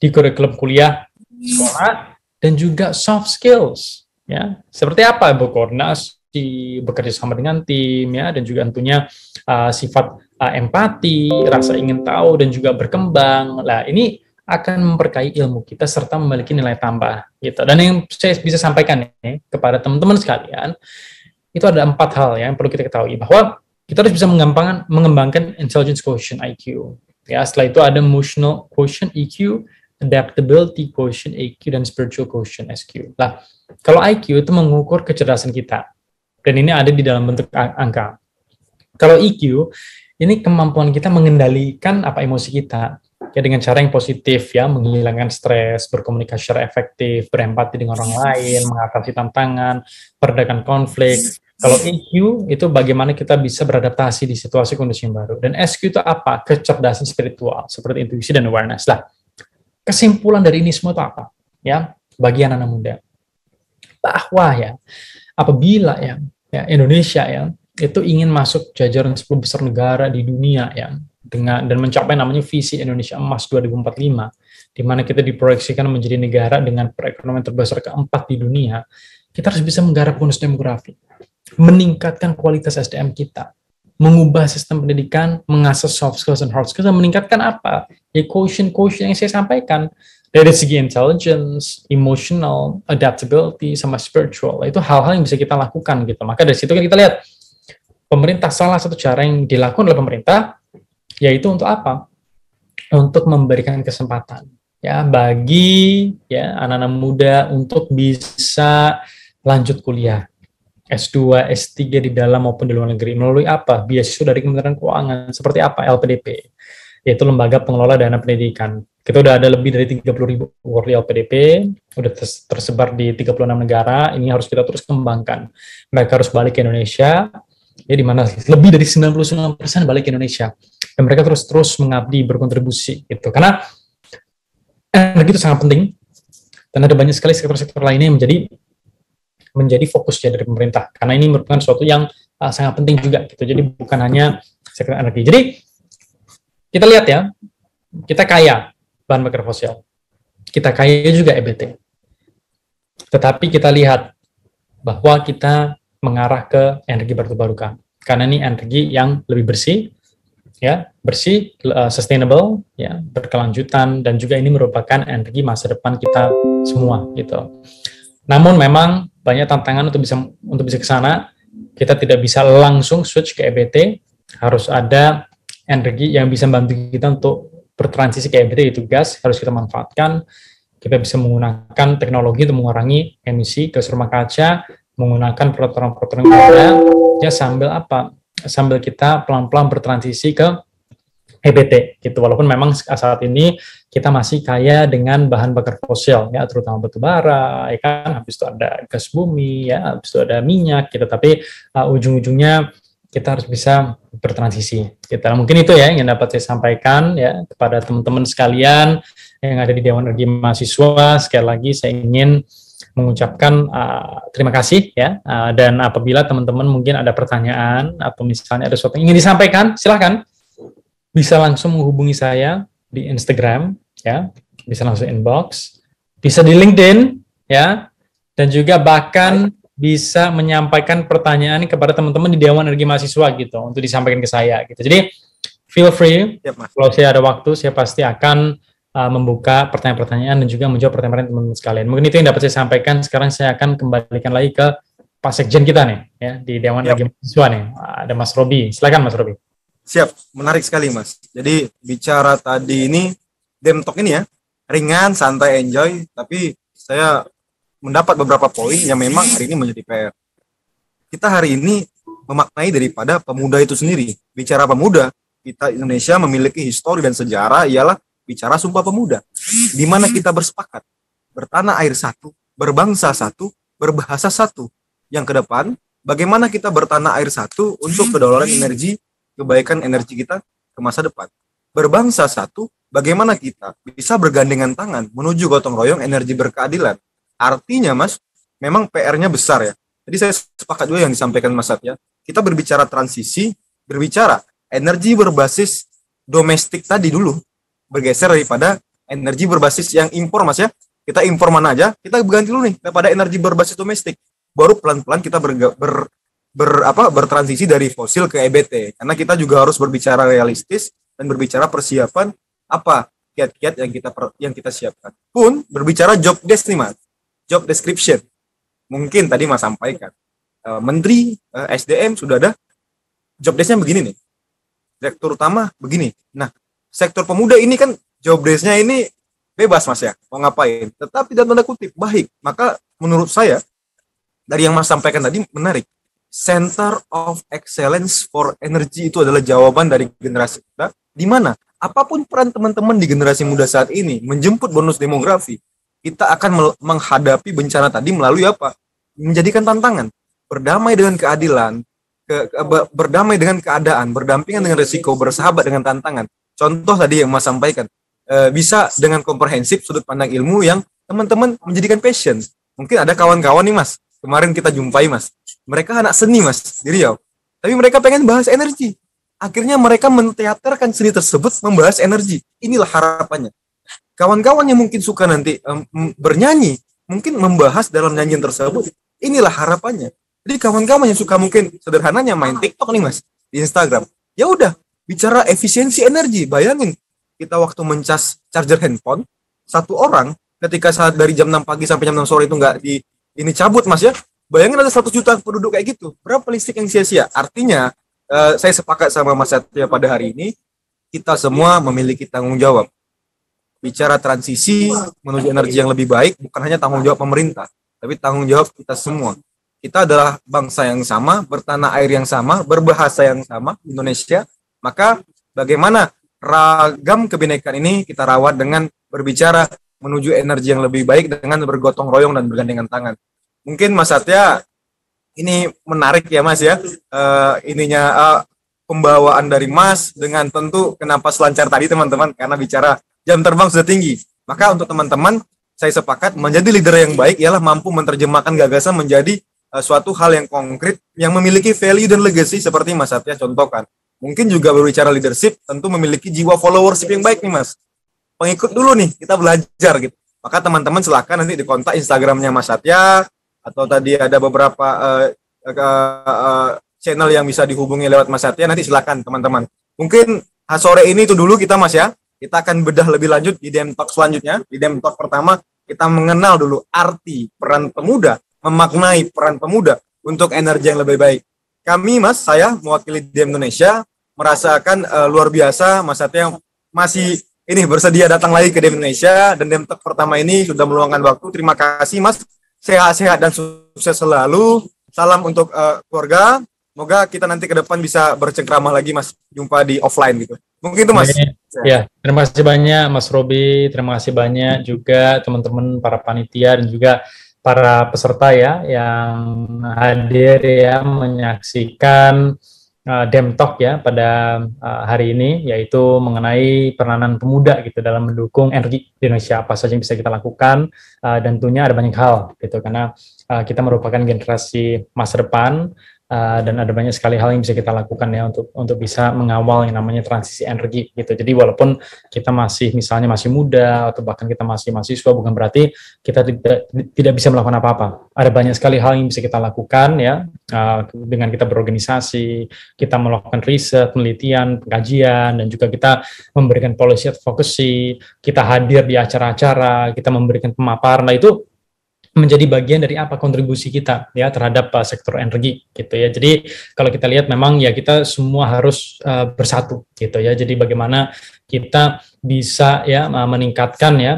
di kurikulum kuliah sekolah dan juga soft skills ya. Seperti apa berkoordinasi, bekerja sama dengan tim ya dan juga tentunya uh, sifat uh, empati, rasa ingin tahu dan juga berkembang. Lah ini akan memperkaya ilmu kita serta memiliki nilai tambah gitu. Dan yang saya bisa sampaikan ya, kepada teman-teman sekalian itu ada empat hal ya, yang perlu kita ketahui bahwa kita harus bisa mengembangkan mengembangkan intelligence quotient IQ. Ya, setelah itu ada emotional quotient EQ, adaptability quotient EQ dan spiritual quotient SQ. Nah kalau IQ itu mengukur kecerdasan kita. Dan ini ada di dalam bentuk angka. Kalau EQ ini kemampuan kita mengendalikan apa emosi kita, ya dengan cara yang positif ya menghilangkan stres berkomunikasi secara efektif berempati dengan orang lain mengatasi tantangan peredakan konflik kalau EQ itu bagaimana kita bisa beradaptasi di situasi kondisi yang baru dan SQ itu apa kecerdasan spiritual seperti intuisi dan awareness lah kesimpulan dari ini semua itu apa ya bagi anak-anak muda bahwa ya apabila ya, ya Indonesia ya itu ingin masuk jajaran 10 besar negara di dunia ya dengan dan mencapai namanya visi Indonesia Emas 2045 di mana kita diproyeksikan menjadi negara dengan perekonomian terbesar keempat di dunia kita harus bisa menggarap bonus demografi meningkatkan kualitas SDM kita mengubah sistem pendidikan mengasah soft skills and hard skills dan meningkatkan apa ya quotient quotient yang saya sampaikan dari segi intelligence, emotional, adaptability, sama spiritual itu hal-hal yang bisa kita lakukan gitu. Maka dari situ kan kita lihat pemerintah salah satu cara yang dilakukan oleh pemerintah yaitu untuk apa? Untuk memberikan kesempatan ya bagi ya anak-anak muda untuk bisa lanjut kuliah S2, S3 di dalam maupun di luar negeri melalui apa? Biasanya dari Kementerian Keuangan seperti apa LPDP yaitu Lembaga Pengelola Dana Pendidikan. Kita udah ada lebih dari 30 ribu award LPDP, udah tersebar di 36 negara, ini harus kita terus kembangkan. Mereka harus balik ke Indonesia, ya di mana lebih dari 99% balik ke Indonesia dan mereka terus terus mengabdi berkontribusi gitu karena energi eh, itu sangat penting dan ada banyak sekali sektor-sektor lainnya yang menjadi menjadi fokus ya dari pemerintah karena ini merupakan suatu yang uh, sangat penting juga gitu jadi bukan hanya sektor energi jadi kita lihat ya kita kaya bahan bakar fosil kita kaya juga EBT tetapi kita lihat bahwa kita mengarah ke energi baru terbarukan karena ini energi yang lebih bersih ya bersih, uh, sustainable, ya berkelanjutan dan juga ini merupakan energi masa depan kita semua gitu. Namun memang banyak tantangan untuk bisa untuk bisa ke sana. Kita tidak bisa langsung switch ke EBT, harus ada energi yang bisa membantu kita untuk bertransisi ke EBT itu gas harus kita manfaatkan. Kita bisa menggunakan teknologi untuk mengurangi emisi gas rumah kaca, menggunakan peraturan-peraturan yang ya sambil apa? sambil kita pelan-pelan bertransisi ke EBT gitu walaupun memang saat ini kita masih kaya dengan bahan bakar fosil ya terutama batu bara ya kan habis itu ada gas bumi ya habis itu ada minyak gitu tapi uh, ujung-ujungnya kita harus bisa bertransisi gitu. Mungkin itu ya yang dapat saya sampaikan ya kepada teman-teman sekalian yang ada di Dewan Energi Mahasiswa sekali lagi saya ingin mengucapkan uh, terima kasih ya. Uh, dan apabila teman-teman mungkin ada pertanyaan atau misalnya ada sesuatu yang ingin disampaikan, silahkan bisa langsung menghubungi saya di Instagram ya, bisa langsung inbox, bisa di LinkedIn ya, dan juga bahkan bisa menyampaikan pertanyaan kepada teman-teman di Dewan Energi Mahasiswa gitu untuk disampaikan ke saya gitu. Jadi feel free. Siap, Kalau saya ada waktu, saya pasti akan uh, membuka pertanyaan-pertanyaan dan juga menjawab pertanyaan teman-teman sekalian. Mungkin itu yang dapat saya sampaikan. Sekarang saya akan kembalikan lagi ke Pak Sekjen kita nih, ya di Dewan Agama Lagi nih. Ada Mas Robi. Silakan Mas Robi. Siap, menarik sekali Mas. Jadi bicara tadi ini Demtok ini ya ringan, santai, enjoy, tapi saya mendapat beberapa poin yang memang hari ini menjadi PR. Kita hari ini memaknai daripada pemuda itu sendiri. Bicara pemuda, kita Indonesia memiliki histori dan sejarah ialah bicara Sumpah Pemuda, di mana kita bersepakat bertanah air satu, berbangsa satu, berbahasa satu. Yang ke depan, bagaimana kita bertanah air satu untuk kedaulatan energi, kebaikan energi kita ke masa depan. Berbangsa satu, bagaimana kita bisa bergandengan tangan menuju gotong royong energi berkeadilan. Artinya, Mas, memang PR-nya besar ya. Jadi saya sepakat juga yang disampaikan Mas Satya. Kita berbicara transisi, berbicara energi berbasis domestik tadi dulu bergeser daripada energi berbasis yang impor mas ya kita impor mana aja kita ganti dulu nih daripada energi berbasis domestik baru pelan-pelan kita ber, ber, ber apa bertransisi dari fosil ke EBT karena kita juga harus berbicara realistis dan berbicara persiapan apa kiat-kiat yang kita per, yang kita siapkan pun berbicara job desk nih mas job description mungkin tadi mas sampaikan eh, menteri eh, SDM sudah ada job desknya begini nih direktur utama begini nah sektor pemuda ini kan job desk-nya ini bebas mas ya mau ngapain tetapi dalam tanda kutip baik maka menurut saya dari yang mas sampaikan tadi menarik Center of Excellence for Energy itu adalah jawaban dari generasi kita di mana apapun peran teman-teman di generasi muda saat ini menjemput bonus demografi kita akan menghadapi bencana tadi melalui apa menjadikan tantangan berdamai dengan keadilan ke, ke, berdamai dengan keadaan berdampingan dengan resiko bersahabat dengan tantangan Contoh tadi yang Mas sampaikan, e, bisa dengan komprehensif sudut pandang ilmu yang teman-teman menjadikan passion. Mungkin ada kawan-kawan nih Mas, kemarin kita jumpai Mas. Mereka anak seni Mas di Riau. Tapi mereka pengen bahas energi. Akhirnya mereka menteaterkan seni tersebut membahas energi. Inilah harapannya. Kawan-kawan yang mungkin suka nanti um, bernyanyi, mungkin membahas dalam nyanyian tersebut. Inilah harapannya. Jadi kawan-kawan yang suka mungkin sederhananya main TikTok nih mas di Instagram. Ya udah bicara efisiensi energi bayangin kita waktu mencas charger handphone satu orang ketika saat dari jam 6 pagi sampai jam 6 sore itu nggak di ini cabut mas ya bayangin ada satu juta penduduk kayak gitu berapa listrik yang sia-sia artinya eh, saya sepakat sama mas Satya pada hari ini kita semua memiliki tanggung jawab bicara transisi menuju energi yang lebih baik bukan hanya tanggung jawab pemerintah tapi tanggung jawab kita semua kita adalah bangsa yang sama bertanah air yang sama berbahasa yang sama Indonesia maka bagaimana ragam kebinekaan ini kita rawat dengan berbicara menuju energi yang lebih baik dengan bergotong royong dan bergandengan tangan. Mungkin Mas Satya ini menarik ya Mas ya. Uh, ininya uh, pembawaan dari Mas dengan tentu kenapa selancar tadi teman-teman karena bicara jam terbang sudah tinggi. Maka untuk teman-teman saya sepakat menjadi leader yang baik ialah mampu menerjemahkan gagasan menjadi uh, suatu hal yang konkret yang memiliki value dan legacy seperti Mas Satya contohkan mungkin juga berbicara leadership tentu memiliki jiwa followership yang baik nih mas pengikut dulu nih kita belajar gitu maka teman-teman silahkan nanti di kontak instagramnya mas Satya atau tadi ada beberapa uh, uh, uh, channel yang bisa dihubungi lewat mas Satya nanti silahkan teman-teman mungkin sore ini itu dulu kita mas ya kita akan bedah lebih lanjut di dem Talk selanjutnya di dem Talk pertama kita mengenal dulu arti peran pemuda memaknai peran pemuda untuk energi yang lebih baik kami mas saya mewakili Dem Indonesia merasakan uh, luar biasa Mas Satya yang masih ini bersedia datang lagi ke Indonesia dan Demtek pertama ini sudah meluangkan waktu. Terima kasih Mas. Sehat-sehat dan sukses selalu. Salam untuk uh, keluarga. Semoga kita nanti ke depan bisa bercengkrama lagi Mas, jumpa di offline gitu. Mungkin itu Mas. Ya, terima kasih banyak Mas Robi, terima kasih banyak juga teman-teman para panitia dan juga para peserta ya yang hadir ya menyaksikan uh, talk ya pada uh, hari ini yaitu mengenai peranan pemuda gitu dalam mendukung energi di Indonesia apa saja yang bisa kita lakukan uh, dan tentunya ada banyak hal gitu karena uh, kita merupakan generasi masa depan Eh, dan ada banyak sekali hal yang bisa kita lakukan ya untuk untuk bisa mengawal yang namanya transisi energi gitu. Jadi walaupun kita masih misalnya masih muda atau bahkan kita masih mahasiswa bukan berarti kita tidak tidak bisa melakukan apa-apa. Ada banyak sekali hal yang bisa kita lakukan ya uh, dengan kita berorganisasi, kita melakukan riset, penelitian, pengkajian dan juga kita memberikan policy advocacy, kita hadir di acara-acara, kita memberikan pemaparan. Nah itu menjadi bagian dari apa kontribusi kita ya terhadap uh, sektor energi gitu ya. Jadi kalau kita lihat memang ya kita semua harus uh, bersatu gitu ya. Jadi bagaimana kita bisa ya meningkatkan ya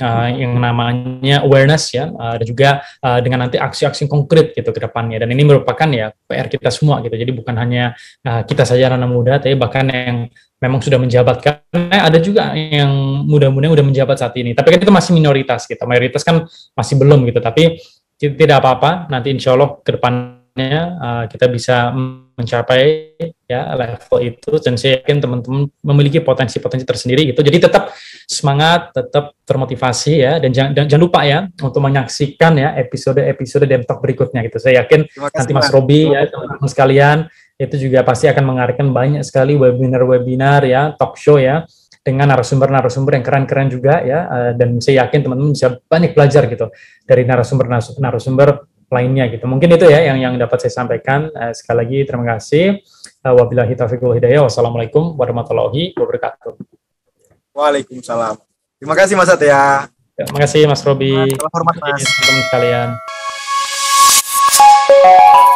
uh, yang namanya awareness ya uh, dan juga uh, dengan nanti aksi-aksi konkret gitu ke depannya dan ini merupakan ya PR kita semua gitu jadi bukan hanya uh, kita saja anak muda tapi bahkan yang memang sudah menjabat karena ada juga yang mudah-mudahan udah menjabat saat ini tapi kan itu masih minoritas gitu mayoritas kan masih belum gitu tapi tidak apa-apa nanti insya Allah ke depannya uh, kita bisa mencapai ya level itu dan saya yakin teman-teman memiliki potensi-potensi tersendiri gitu jadi tetap semangat tetap termotivasi ya dan jangan, dan, jangan lupa ya untuk menyaksikan ya episode-episode Demtok berikutnya gitu saya yakin nanti Mas Robi ya teman-teman sekalian itu juga pasti akan mengarahkan banyak sekali webinar-webinar ya, talk show ya, dengan narasumber-narasumber yang keren-keren juga ya, eh, dan saya yakin teman-teman bisa banyak belajar gitu dari narasumber-narasumber lainnya gitu. Mungkin itu ya yang yang dapat saya sampaikan. Eh, sekali lagi terima kasih. Eh, wabillahi taufiq wal hidayah. Wassalamualaikum warahmatullahi wabarakatuh. Waalaikumsalam. Terima kasih Mas Satya. Ya, terima kasih Mas Robi. Terima kasih teman-teman sekalian.